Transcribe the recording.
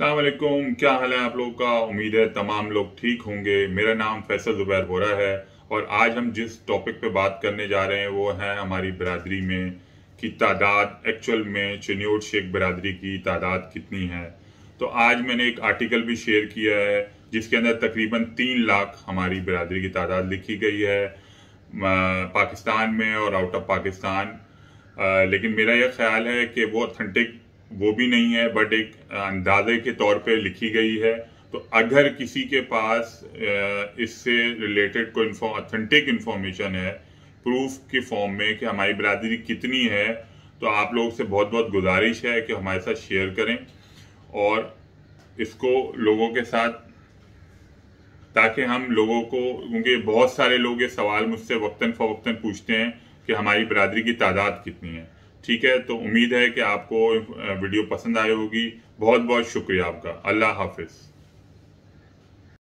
अलकुम क्या हाल है आप लोग का उम्मीद है तमाम लोग ठीक होंगे मेरा नाम फैसल ज़ुबैर बोरा है और आज हम जिस टॉपिक पे बात करने जा रहे हैं वो है हमारी बरदरी में कि तादाद एक्चुअल में चिन्योट शेख बरदरी की तादाद कितनी है तो आज मैंने एक आर्टिकल भी शेयर किया है जिसके अंदर तकरीबन तीन लाख हमारी बरदरी की तादाद लिखी गई है पाकिस्तान में और आउट ऑफ पाकिस्तान लेकिन मेरा यह ख्याल है कि वो अथेंटिक वो भी नहीं है बट एक अंदाजे के तौर पे लिखी गई है तो अगर किसी के पास इससे रिलेटेड कोई ऑथेंटिक अथेंटिक इन्फॉर्मेशन है प्रूफ के फॉर्म में कि हमारी बरादरी कितनी है तो आप लोग से बहुत बहुत गुजारिश है कि हमारे साथ शेयर करें और इसको लोगों के साथ ताकि हम लोगों को क्योंकि बहुत सारे लोग ये सवाल मुझसे वक्ता फ़वक्ता पूछते हैं कि हमारी बरादरी की तादाद कितनी है ठीक है तो उम्मीद है कि आपको वीडियो पसंद आई होगी बहुत बहुत शुक्रिया आपका अल्लाह हाफिज़